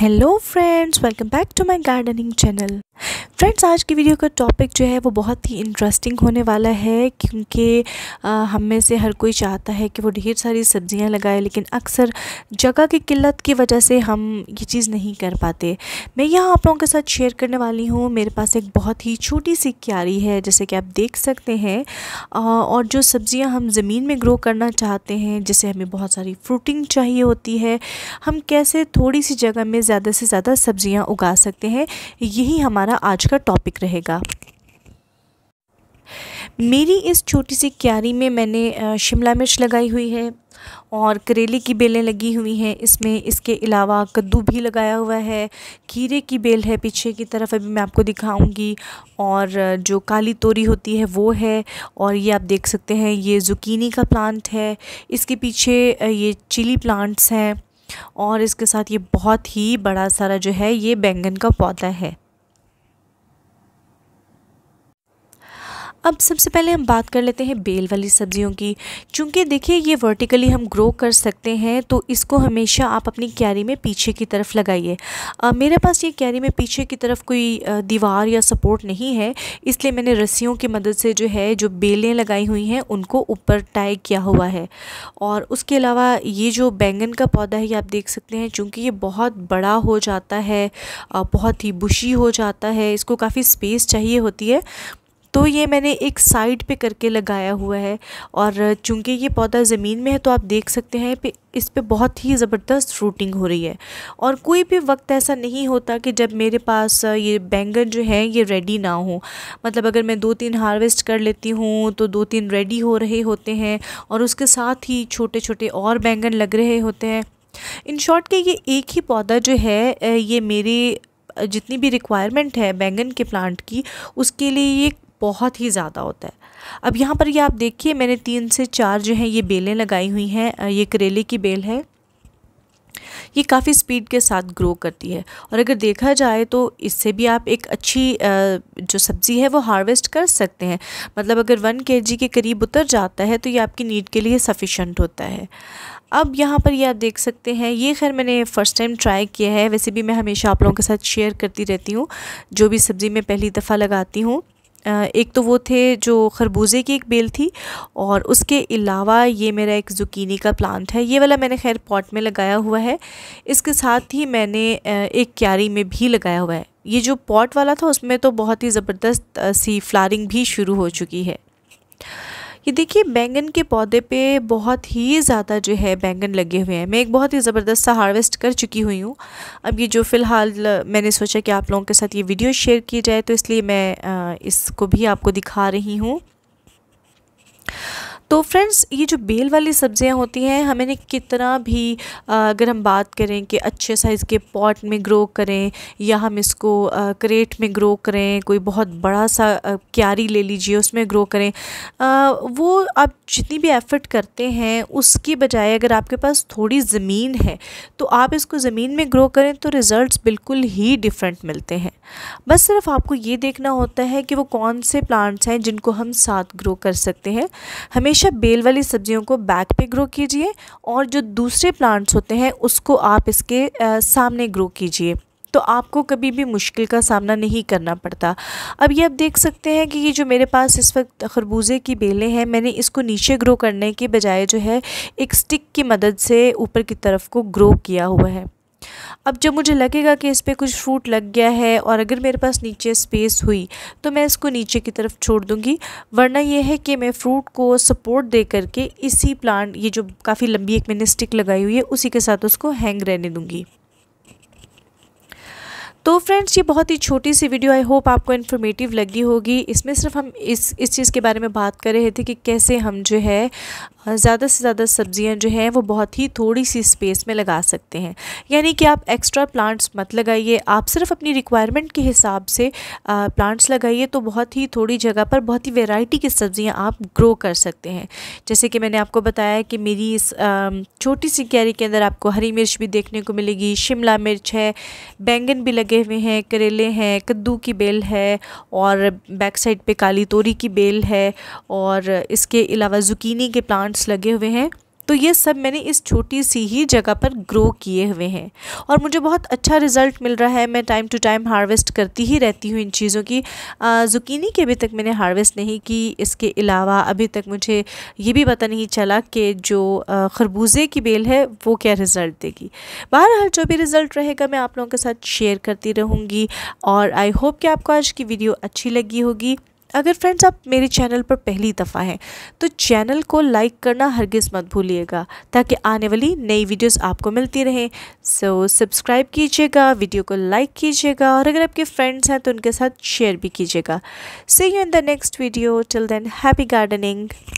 hello friends welcome back to my gardening channel friends आज की video का topic जो है वो बहुत ही इंटरेस्टिंग होने वाला है क्योंकि हम में से हर कोई चाहता है कि वो ढेर सारी सब्जियां लगाए लेकिन अक्सर जगह की किल्लत की वजह से हम ये चीज़ नहीं कर पाते मैं यहाँ आप लोगों के साथ शेयर करने वाली हूँ मेरे पास एक बहुत ही छोटी सी क्यारी है जैसे कि आप देख सकते हैं और जो सब्ज़ियाँ हम ज़मीन में ग्रो करना चाहते हैं जिसे हमें बहुत सारी फ्रूटिंग चाहिए होती है हम कैसे थोड़ी सी जगह में ज़्यादा से ज़्यादा सब्ज़ियाँ उगा सकते हैं यही हमारा आज का टॉपिक रहेगा मेरी इस छोटी सी क्यारी में मैंने शिमला मिर्च लगाई हुई है और करेले की बेलें लगी हुई हैं इसमें इसके अलावा कद्दू भी लगाया हुआ है खीरे की बेल है पीछे की तरफ अभी मैं आपको दिखाऊंगी और जो काली तोरी होती है वो है और ये आप देख सकते हैं ये जुकीनी का प्लांट है इसके पीछे ये चिली प्लांट्स हैं और इसके साथ ये बहुत ही बड़ा सारा जो है ये बैंगन का पौधा है अब सबसे पहले हम बात कर लेते हैं बेल वाली सब्जियों की चूँकि देखिए ये वर्टिकली हम ग्रो कर सकते हैं तो इसको हमेशा आप अपनी क्यारी में पीछे की तरफ लगाइए मेरे पास ये क्यारी में पीछे की तरफ कोई दीवार या सपोर्ट नहीं है इसलिए मैंने रस्सियों की मदद से जो है जो बेलें लगाई हुई हैं उनको ऊपर टाई किया हुआ है और उसके अलावा ये जो बैंगन का पौधा है ये आप देख सकते हैं चूँकि ये बहुत बड़ा हो जाता है बहुत ही बुशी हो जाता है इसको काफ़ी स्पेस चाहिए होती है तो ये मैंने एक साइड पे करके लगाया हुआ है और चूंकि ये पौधा ज़मीन में है तो आप देख सकते हैं पे इस पे बहुत ही ज़बरदस्त फ्रूटिंग हो रही है और कोई भी वक्त ऐसा नहीं होता कि जब मेरे पास ये बैंगन जो है ये रेडी ना हो मतलब अगर मैं दो तीन हार्वेस्ट कर लेती हूँ तो दो तीन रेडी हो रहे होते हैं और उसके साथ ही छोटे छोटे और बैंगन लग रहे होते हैं इन शॉर्ट के ये एक ही पौधा जो है ये मेरे जितनी भी रिक्वायरमेंट है बैंगन के प्लांट की उसके लिए ये बहुत ही ज़्यादा होता है अब यहाँ पर ये आप देखिए मैंने तीन से चार जो हैं ये बेलें लगाई हुई हैं ये करेले की बेल है ये काफ़ी स्पीड के साथ ग्रो करती है और अगर देखा जाए तो इससे भी आप एक अच्छी जो सब्ज़ी है वो हार्वेस्ट कर सकते हैं मतलब अगर वन के के करीब उतर जाता है तो ये आपकी नीड के लिए सफिशेंट होता है अब यहाँ पर ये आप देख सकते हैं ये खैर मैंने फ़र्स्ट टाइम ट्राई किया है वैसे भी मैं हमेशा आप लोगों के साथ शेयर करती रहती हूँ जो भी सब्ज़ी मैं पहली दफ़ा लगाती हूँ एक तो वो थे जो खरबूजे की एक बेल थी और उसके अलावा ये मेरा एक ज़ुकीनी का प्लांट है ये वाला मैंने खैर पॉट में लगाया हुआ है इसके साथ ही मैंने एक क्यारी में भी लगाया हुआ है ये जो पॉट वाला था उसमें तो बहुत ही ज़बरदस्त सी फ्लारिंग भी शुरू हो चुकी है ये देखिए बैंगन के पौधे पे बहुत ही ज़्यादा जो है बैंगन लगे हुए हैं मैं एक बहुत ही ज़बरदस्त सा हार्वेस्ट कर चुकी हुई हूँ अब ये जो फ़िलहाल मैंने सोचा कि आप लोगों के साथ ये वीडियो शेयर की जाए तो इसलिए मैं इसको भी आपको दिखा रही हूँ तो फ्रेंड्स ये जो बेल वाली सब्ज़ियाँ होती हैं हमें कितना भी अगर हम बात करें कि अच्छे साइज़ के पॉट में ग्रो करें या हम इसको क्रेट में ग्रो करें कोई बहुत बड़ा सा क्यारी ले लीजिए उसमें ग्रो करें वो आप जितनी भी एफ़र्ट करते हैं उसकी बजाय अगर आपके पास थोड़ी ज़मीन है तो आप इसको ज़मीन में ग्रो करें तो रिज़ल्ट बिल्कुल ही डिफरेंट मिलते हैं बस सिर्फ आपको ये देखना होता है कि वो कौन से प्लांट्स हैं जिनको हम साथ ग्रो कर सकते हैं हमेशा हमेशा बेल वाली सब्जियों को बैक पे ग्रो कीजिए और जो दूसरे प्लांट्स होते हैं उसको आप इसके सामने ग्रो कीजिए तो आपको कभी भी मुश्किल का सामना नहीं करना पड़ता अब ये आप देख सकते हैं कि ये जो मेरे पास इस वक्त खरबूजे की बेलें हैं मैंने इसको नीचे ग्रो करने के बजाय जो है एक स्टिक की मदद से ऊपर की तरफ को ग्रो किया हुआ है अब जब मुझे लगेगा कि इस पर कुछ फ्रूट लग गया है और अगर मेरे पास नीचे स्पेस हुई तो मैं इसको नीचे की तरफ छोड़ दूँगी वरना यह है कि मैं फ्रूट को सपोर्ट दे करके इसी प्लांट ये जो काफ़ी लंबी एक मैंने स्टिक लगाई हुई है उसी के साथ उसको हैंग रहने दूँगी तो फ्रेंड्स ये बहुत ही छोटी सी वीडियो आई होप आपको इन्फॉर्मेटिव लगी होगी इसमें सिर्फ हम इस इस चीज़ के बारे में बात कर रहे थे कि कैसे हम जो है ज़्यादा से ज़्यादा सब्जियां जो हैं वो बहुत ही थोड़ी सी स्पेस में लगा सकते हैं यानी कि आप एक्स्ट्रा प्लांट्स मत लगाइए आप सिर्फ अपनी रिक्वायरमेंट के हिसाब से प्लांट्स लगाइए तो बहुत ही थोड़ी जगह पर बहुत ही वेराइटी की सब्ज़ियाँ आप ग्रो कर सकते हैं जैसे कि मैंने आपको बताया कि मेरी इस छोटी सी क्यारी के अंदर आपको हरी मिर्च भी देखने को मिलेगी शिमला मिर्च है बैंगन भी लगे हुए हैं करेले हैं कद्दू की बेल है और बैक साइड पे काली तोरी की बेल है और इसके अलावा ज़ुकीनी के प्लांट्स लगे हुए हैं तो ये सब मैंने इस छोटी सी ही जगह पर ग्रो किए हुए हैं और मुझे बहुत अच्छा रिज़ल्ट मिल रहा है मैं टाइम टू टाइम हार्वेस्ट करती ही रहती हूँ इन चीज़ों की ज़ुकीनी के अभी तक मैंने हार्वेस्ट नहीं की इसके अलावा अभी तक मुझे ये भी पता नहीं चला कि जो खरबूजे की बेल है वो क्या रिज़ल्ट देगी बहरहाल जो भी रिज़ल्ट रहेगा मैं आप लोगों के साथ शेयर करती रहूँगी और आई होप कि आपको आज की वीडियो अच्छी लगी होगी अगर फ्रेंड्स आप मेरे चैनल पर पहली दफ़ा हैं तो चैनल को लाइक करना हरगिज़ मत भूलिएगा ताकि आने वाली नई वीडियोस आपको मिलती रहें सो so, सब्सक्राइब कीजिएगा वीडियो को लाइक कीजिएगा और अगर आपके फ्रेंड्स हैं तो उनके साथ शेयर भी कीजिएगा see you in the next video till then happy gardening